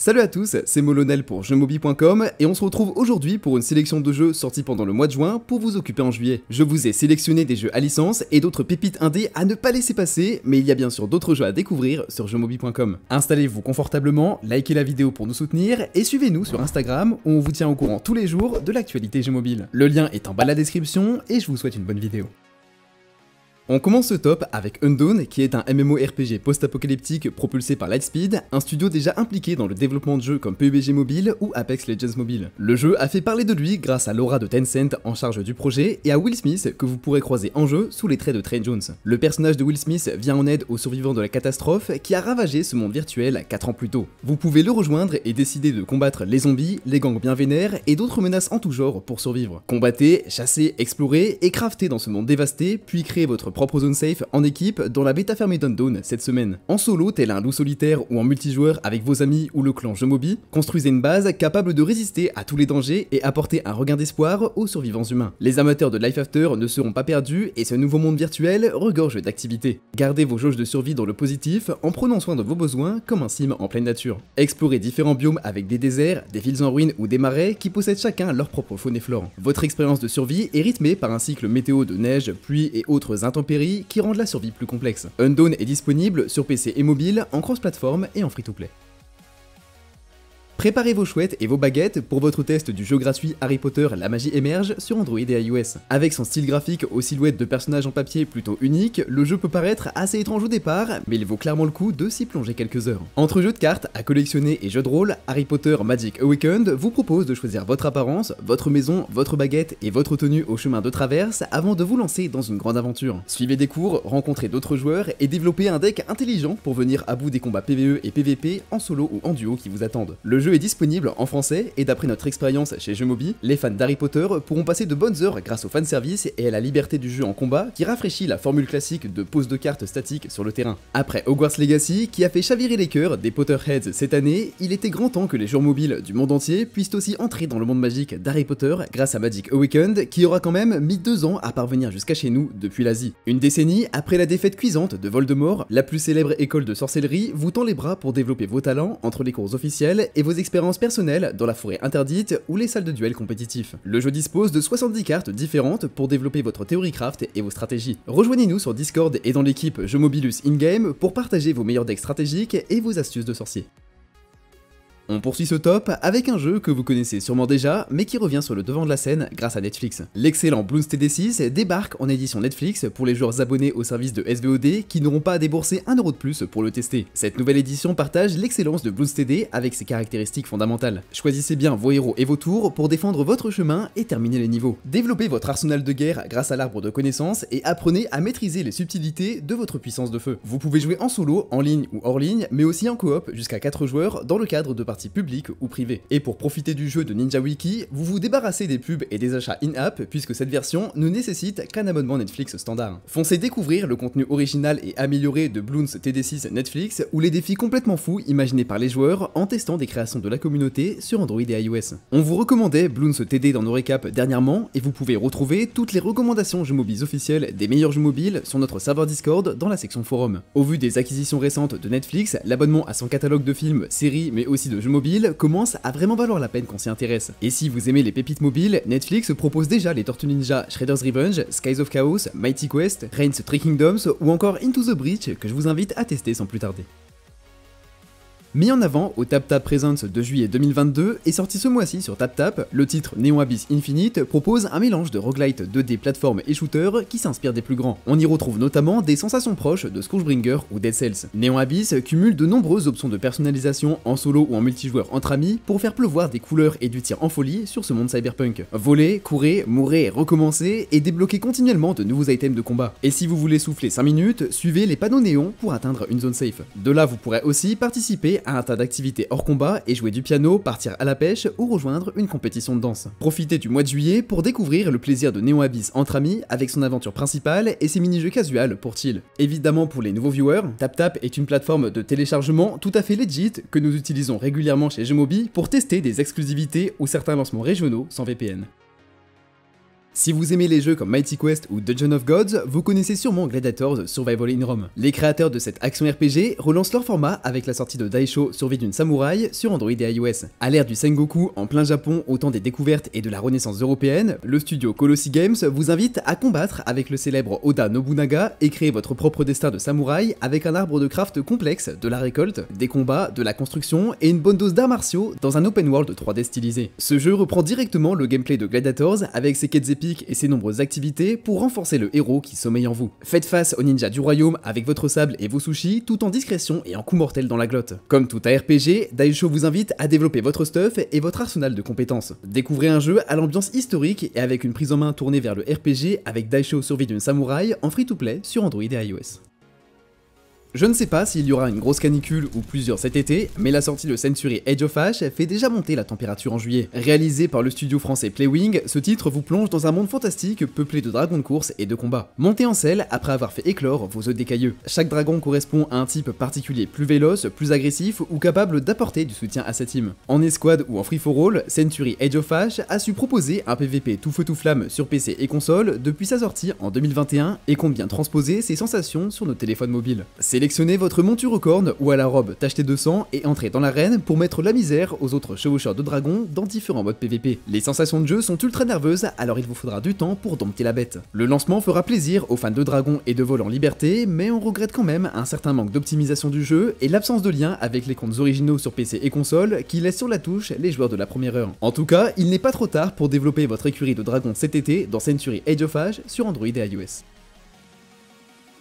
Salut à tous, c'est Molonel pour jeumobi.com et on se retrouve aujourd'hui pour une sélection de jeux sortis pendant le mois de juin pour vous occuper en juillet. Je vous ai sélectionné des jeux à licence et d'autres pépites indés à ne pas laisser passer, mais il y a bien sûr d'autres jeux à découvrir sur jeumobi.com. Installez-vous confortablement, likez la vidéo pour nous soutenir et suivez-nous sur Instagram où on vous tient au courant tous les jours de l'actualité jeux mobile. Le lien est en bas de la description et je vous souhaite une bonne vidéo. On commence ce top avec Undone qui est un MMORPG post-apocalyptique propulsé par Lightspeed, un studio déjà impliqué dans le développement de jeux comme PUBG Mobile ou Apex Legends Mobile. Le jeu a fait parler de lui grâce à Laura de Tencent en charge du projet et à Will Smith que vous pourrez croiser en jeu sous les traits de Train Jones. Le personnage de Will Smith vient en aide aux survivants de la catastrophe qui a ravagé ce monde virtuel 4 ans plus tôt. Vous pouvez le rejoindre et décider de combattre les zombies, les gangs bien vénères et d'autres menaces en tout genre pour survivre. Combattez, chassez, explorez et craftez dans ce monde dévasté puis créez votre propre zone safe en équipe dans la bêta fermée d'Undown cette semaine. En solo, tel un loup solitaire ou en multijoueur avec vos amis ou le clan Je Jomobi, construisez une base capable de résister à tous les dangers et apporter un regain d'espoir aux survivants humains. Les amateurs de Life After ne seront pas perdus et ce nouveau monde virtuel regorge d'activités. Gardez vos jauges de survie dans le positif en prenant soin de vos besoins comme un sim en pleine nature. Explorez différents biomes avec des déserts, des villes en ruine ou des marais qui possèdent chacun leur propre faune et flore. Votre expérience de survie est rythmée par un cycle météo de neige, pluie et autres intempéries qui rendent la survie plus complexe. Undone est disponible sur PC et mobile, en cross-platform et en free-to-play. Préparez vos chouettes et vos baguettes pour votre test du jeu gratuit Harry Potter La magie émerge sur Android et iOS. Avec son style graphique aux silhouettes de personnages en papier plutôt unique, le jeu peut paraître assez étrange au départ, mais il vaut clairement le coup de s'y plonger quelques heures. Entre jeux de cartes à collectionner et jeux de rôle, Harry Potter Magic Awakened vous propose de choisir votre apparence, votre maison, votre baguette et votre tenue au chemin de traverse avant de vous lancer dans une grande aventure. Suivez des cours, rencontrez d'autres joueurs et développez un deck intelligent pour venir à bout des combats PvE et PvP en solo ou en duo qui vous attendent. Le est disponible en français et d'après notre expérience chez Jeumobi, les fans d'Harry Potter pourront passer de bonnes heures grâce au fanservice et à la liberté du jeu en combat qui rafraîchit la formule classique de pose de cartes statiques sur le terrain. Après Hogwarts Legacy, qui a fait chavirer les cœurs des Potterheads cette année, il était grand temps que les joueurs mobiles du monde entier puissent aussi entrer dans le monde magique d'Harry Potter grâce à Magic Awakened qui aura quand même mis deux ans à parvenir jusqu'à chez nous depuis l'Asie. Une décennie après la défaite cuisante de Voldemort, la plus célèbre école de sorcellerie vous tend les bras pour développer vos talents entre les cours officiels et vos expériences personnelles dans la forêt interdite ou les salles de duel compétitifs. Le jeu dispose de 70 cartes différentes pour développer votre théorie craft et vos stratégies. Rejoignez-nous sur Discord et dans l'équipe Jeux Mobilus in-game pour partager vos meilleurs decks stratégiques et vos astuces de sorcier. On poursuit ce top avec un jeu que vous connaissez sûrement déjà, mais qui revient sur le devant de la scène grâce à Netflix. L'excellent Bloons TD6 débarque en édition Netflix pour les joueurs abonnés au service de SVOD qui n'auront pas à débourser euro de plus pour le tester. Cette nouvelle édition partage l'excellence de Bloons TD avec ses caractéristiques fondamentales. Choisissez bien vos héros et vos tours pour défendre votre chemin et terminer les niveaux. Développez votre arsenal de guerre grâce à l'arbre de connaissances et apprenez à maîtriser les subtilités de votre puissance de feu. Vous pouvez jouer en solo, en ligne ou hors ligne, mais aussi en coop jusqu'à 4 joueurs dans le cadre de parties public ou privé. Et pour profiter du jeu de Ninja Wiki, vous vous débarrassez des pubs et des achats in-app puisque cette version ne nécessite qu'un abonnement Netflix standard. Foncez découvrir le contenu original et amélioré de Bloons TD6 Netflix ou les défis complètement fous imaginés par les joueurs en testant des créations de la communauté sur Android et iOS. On vous recommandait Bloons TD dans nos récaps dernièrement et vous pouvez retrouver toutes les recommandations jeux mobiles officielles des meilleurs jeux mobiles sur notre serveur Discord dans la section forum. Au vu des acquisitions récentes de Netflix, l'abonnement à son catalogue de films, séries mais aussi de jeux mobile commence à vraiment valoir la peine qu'on s'y intéresse. Et si vous aimez les pépites mobiles, Netflix propose déjà les Tortues Ninja, Shredder's Revenge, Skies of Chaos, Mighty Quest, Reigns Three Kingdoms ou encore Into the Breach que je vous invite à tester sans plus tarder. Mis en avant au TapTap Presence Presents de juillet 2022 et sorti ce mois-ci sur TapTap, le titre Neon Abyss Infinite propose un mélange de roguelite 2D plateforme et shooter qui s'inspire des plus grands. On y retrouve notamment des sensations proches de Scourgebringer ou Dead Cells. Neon Abyss cumule de nombreuses options de personnalisation en solo ou en multijoueur entre amis pour faire pleuvoir des couleurs et du tir en folie sur ce monde cyberpunk. Voler, courir, mourir, recommencer et débloquer continuellement de nouveaux items de combat. Et si vous voulez souffler 5 minutes, suivez les panneaux néons pour atteindre une zone safe. De là, vous pourrez aussi participer à un tas d'activités hors combat et jouer du piano, partir à la pêche ou rejoindre une compétition de danse. Profitez du mois de juillet pour découvrir le plaisir de Neon Abyss entre amis avec son aventure principale et ses mini-jeux casual pour chill. Évidemment pour les nouveaux viewers, TapTap est une plateforme de téléchargement tout à fait legit que nous utilisons régulièrement chez Gemobi pour tester des exclusivités ou certains lancements régionaux sans VPN. Si vous aimez les jeux comme Mighty Quest ou Dungeon of Gods, vous connaissez sûrement Gladiators Survival in Rome. Les créateurs de cette action RPG relancent leur format avec la sortie de Daisho Survie d'une samouraï sur Android et iOS. À l'ère du Sengoku, en plein Japon, au temps des découvertes et de la renaissance européenne, le studio Colossi Games vous invite à combattre avec le célèbre Oda Nobunaga et créer votre propre destin de samouraï avec un arbre de craft complexe, de la récolte, des combats, de la construction et une bonne dose d'arts martiaux dans un open world 3D stylisé. Ce jeu reprend directement le gameplay de Gladiators avec ses quêtes épiques et ses nombreuses activités pour renforcer le héros qui sommeille en vous. Faites face aux ninjas du royaume avec votre sable et vos sushis tout en discrétion et en coup mortel dans la glotte. Comme tout ARPG, Daisho vous invite à développer votre stuff et votre arsenal de compétences. Découvrez un jeu à l'ambiance historique et avec une prise en main tournée vers le RPG avec Daisho Survie d'une samouraï en free-to-play sur Android et iOS. Je ne sais pas s'il y aura une grosse canicule ou plusieurs cet été, mais la sortie de Century Age of Ash fait déjà monter la température en juillet. Réalisé par le studio français Playwing, ce titre vous plonge dans un monde fantastique peuplé de dragons de course et de combat. Montez en selle après avoir fait éclore vos œufs décailleux. Chaque dragon correspond à un type particulier plus véloce, plus agressif ou capable d'apporter du soutien à sa team. En escouade ou en free for all, Century Age of Ash a su proposer un PvP tout feu tout flamme sur PC et console depuis sa sortie en 2021 et compte bien transposer ses sensations sur nos téléphones mobiles. Sélectionnez votre monture aux cornes ou à la robe tachetée de sang et entrez dans l'arène pour mettre la misère aux autres chevaucheurs de dragons dans différents modes PVP. Les sensations de jeu sont ultra nerveuses alors il vous faudra du temps pour dompter la bête. Le lancement fera plaisir aux fans de dragons et de vol en liberté, mais on regrette quand même un certain manque d'optimisation du jeu et l'absence de lien avec les comptes originaux sur PC et console qui laissent sur la touche les joueurs de la première heure. En tout cas, il n'est pas trop tard pour développer votre écurie de dragons cet été dans Century Age of Age sur Android et iOS.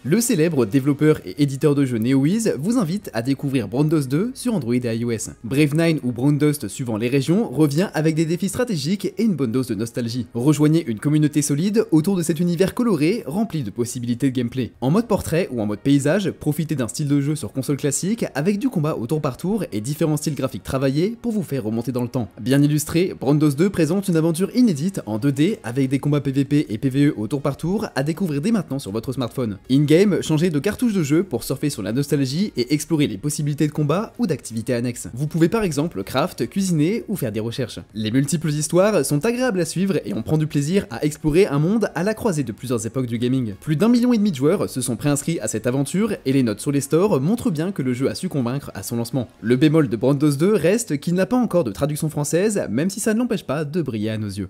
Le célèbre développeur et éditeur de jeux NeoWiz vous invite à découvrir Brandos 2 sur Android et iOS. Brave 9 ou Brondos suivant les régions revient avec des défis stratégiques et une bonne dose de nostalgie. Rejoignez une communauté solide autour de cet univers coloré rempli de possibilités de gameplay. En mode portrait ou en mode paysage, profitez d'un style de jeu sur console classique avec du combat au tour par tour et différents styles graphiques travaillés pour vous faire remonter dans le temps. Bien illustré, Brandos 2 présente une aventure inédite en 2D avec des combats PVP et PVE au tour par tour à découvrir dès maintenant sur votre smartphone game changez de cartouche de jeu pour surfer sur la nostalgie et explorer les possibilités de combat ou d'activités annexes. Vous pouvez par exemple craft, cuisiner ou faire des recherches. Les multiples histoires sont agréables à suivre et on prend du plaisir à explorer un monde à la croisée de plusieurs époques du gaming. Plus d'un million et demi de joueurs se sont préinscrits à cette aventure et les notes sur les stores montrent bien que le jeu a su convaincre à son lancement. Le bémol de Brandos 2 reste qu'il n'a pas encore de traduction française, même si ça ne l'empêche pas de briller à nos yeux.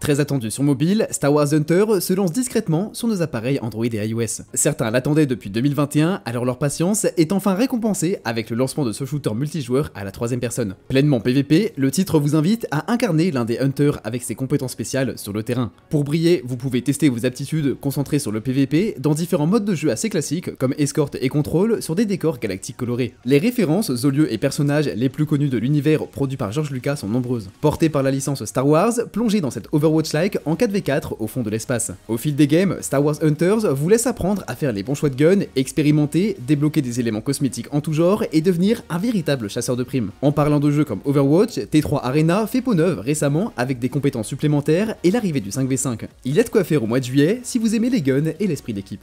Très attendu sur mobile, Star Wars Hunter se lance discrètement sur nos appareils Android et iOS. Certains l'attendaient depuis 2021, alors leur patience est enfin récompensée avec le lancement de ce shooter multijoueur à la troisième personne. Pleinement PVP, le titre vous invite à incarner l'un des Hunters avec ses compétences spéciales sur le terrain. Pour briller, vous pouvez tester vos aptitudes concentrées sur le PVP dans différents modes de jeu assez classiques comme escorte et contrôle sur des décors galactiques colorés. Les références aux lieux et personnages les plus connus de l'univers produit par George Lucas sont nombreuses. Porté par la licence Star Wars, plongé dans cette over Overwatch-like en 4v4 au fond de l'espace. Au fil des games, Star Wars Hunters vous laisse apprendre à faire les bons choix de guns, expérimenter, débloquer des éléments cosmétiques en tout genre et devenir un véritable chasseur de primes. En parlant de jeux comme Overwatch, T3 Arena fait peau neuve récemment avec des compétences supplémentaires et l'arrivée du 5v5. Il y a de quoi faire au mois de juillet si vous aimez les guns et l'esprit d'équipe.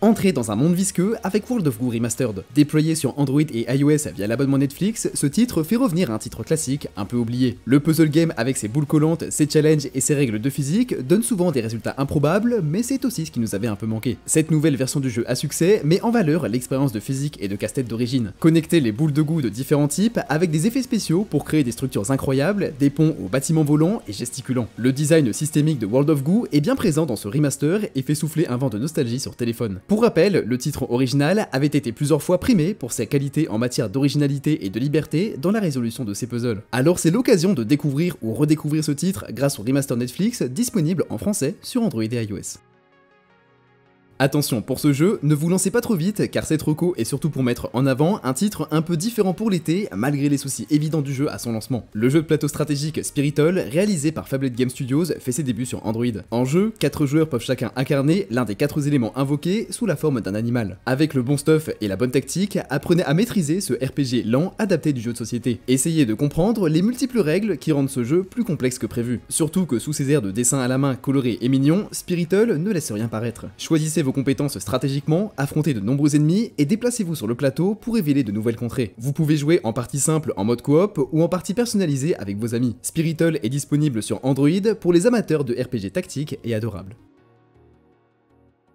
Entrez dans un monde visqueux avec World of Goo Remastered. Déployé sur Android et iOS via l'abonnement Netflix, ce titre fait revenir un titre classique, un peu oublié. Le puzzle game avec ses boules collantes, ses challenges et ses règles de physique donne souvent des résultats improbables, mais c'est aussi ce qui nous avait un peu manqué. Cette nouvelle version du jeu à succès met en valeur l'expérience de physique et de casse-tête d'origine. Connectez les boules de goût de différents types avec des effets spéciaux pour créer des structures incroyables, des ponts aux bâtiments volants et gesticulants. Le design systémique de World of Goo est bien présent dans ce remaster et fait souffler un vent de nostalgie sur téléphone. Pour rappel, le titre original avait été plusieurs fois primé pour ses qualités en matière d'originalité et de liberté dans la résolution de ses puzzles. Alors c'est l'occasion de découvrir ou redécouvrir ce titre grâce au remaster Netflix disponible en français sur Android et iOS. Attention, pour ce jeu, ne vous lancez pas trop vite, car cette reco est surtout pour mettre en avant un titre un peu différent pour l'été, malgré les soucis évidents du jeu à son lancement. Le jeu de plateau stratégique Spiritol, réalisé par Fablet Game Studios, fait ses débuts sur Android. En jeu, 4 joueurs peuvent chacun incarner l'un des 4 éléments invoqués sous la forme d'un animal. Avec le bon stuff et la bonne tactique, apprenez à maîtriser ce RPG lent adapté du jeu de société. Essayez de comprendre les multiples règles qui rendent ce jeu plus complexe que prévu. Surtout que sous ses airs de dessin à la main coloré et mignon, Spiritol ne laisse rien paraître. Choisissez vos compétences stratégiquement, affrontez de nombreux ennemis et déplacez-vous sur le plateau pour révéler de nouvelles contrées. Vous pouvez jouer en partie simple en mode coop ou en partie personnalisée avec vos amis. Spiritual est disponible sur Android pour les amateurs de RPG tactique et adorables.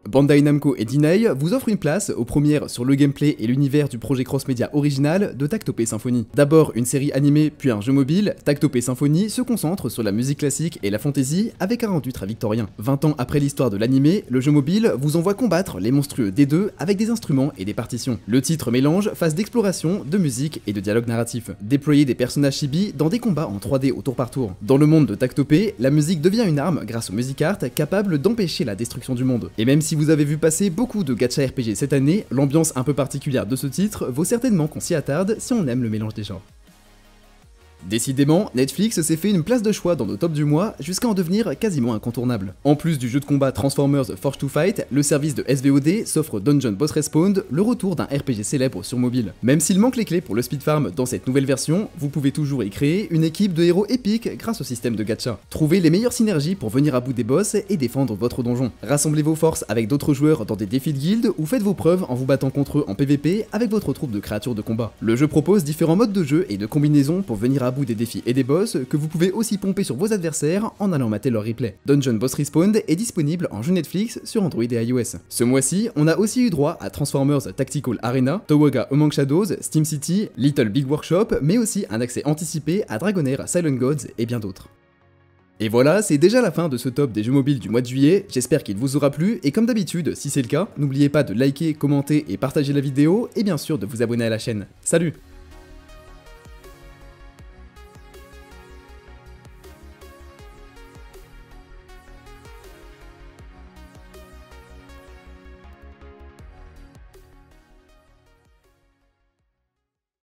Bandai Namco et Dinei vous offrent une place aux premières sur le gameplay et l'univers du projet cross-média original de Tactopé Symphony. D'abord une série animée puis un jeu mobile, Tactopé Symphony se concentre sur la musique classique et la fantasy avec un rendu très victorien. 20 ans après l'histoire de l'animé, le jeu mobile vous envoie combattre les monstrueux D2 avec des instruments et des partitions. Le titre mélange phase d'exploration, de musique et de dialogue narratif. Déployer des personnages chibi dans des combats en 3D au tour par tour. Dans le monde de Tactopé, la musique devient une arme grâce aux music art capable d'empêcher la destruction du monde. Et même si si vous avez vu passer beaucoup de gacha RPG cette année, l'ambiance un peu particulière de ce titre vaut certainement qu'on s'y attarde si on aime le mélange des genres. Décidément, Netflix s'est fait une place de choix dans nos top du mois jusqu'à en devenir quasiment incontournable. En plus du jeu de combat Transformers Forge to Fight, le service de SVOD s'offre Dungeon Boss Respawn, le retour d'un RPG célèbre sur mobile. Même s'il manque les clés pour le speed farm dans cette nouvelle version, vous pouvez toujours y créer une équipe de héros épiques grâce au système de gacha. Trouvez les meilleures synergies pour venir à bout des boss et défendre votre donjon. Rassemblez vos forces avec d'autres joueurs dans des défis de guilde ou faites vos preuves en vous battant contre eux en PvP avec votre troupe de créatures de combat. Le jeu propose différents modes de jeu et de combinaisons pour venir à bout des défis et des boss que vous pouvez aussi pomper sur vos adversaires en allant mater leur replay. Dungeon Boss Respond est disponible en jeu Netflix sur Android et iOS. Ce mois-ci, on a aussi eu droit à Transformers Tactical Arena, Towaga Among Shadows, Steam City, Little Big Workshop, mais aussi un accès anticipé à Dragonair, Silent Gods et bien d'autres. Et voilà, c'est déjà la fin de ce top des jeux mobiles du mois de juillet, j'espère qu'il vous aura plu, et comme d'habitude, si c'est le cas, n'oubliez pas de liker, commenter et partager la vidéo, et bien sûr de vous abonner à la chaîne. Salut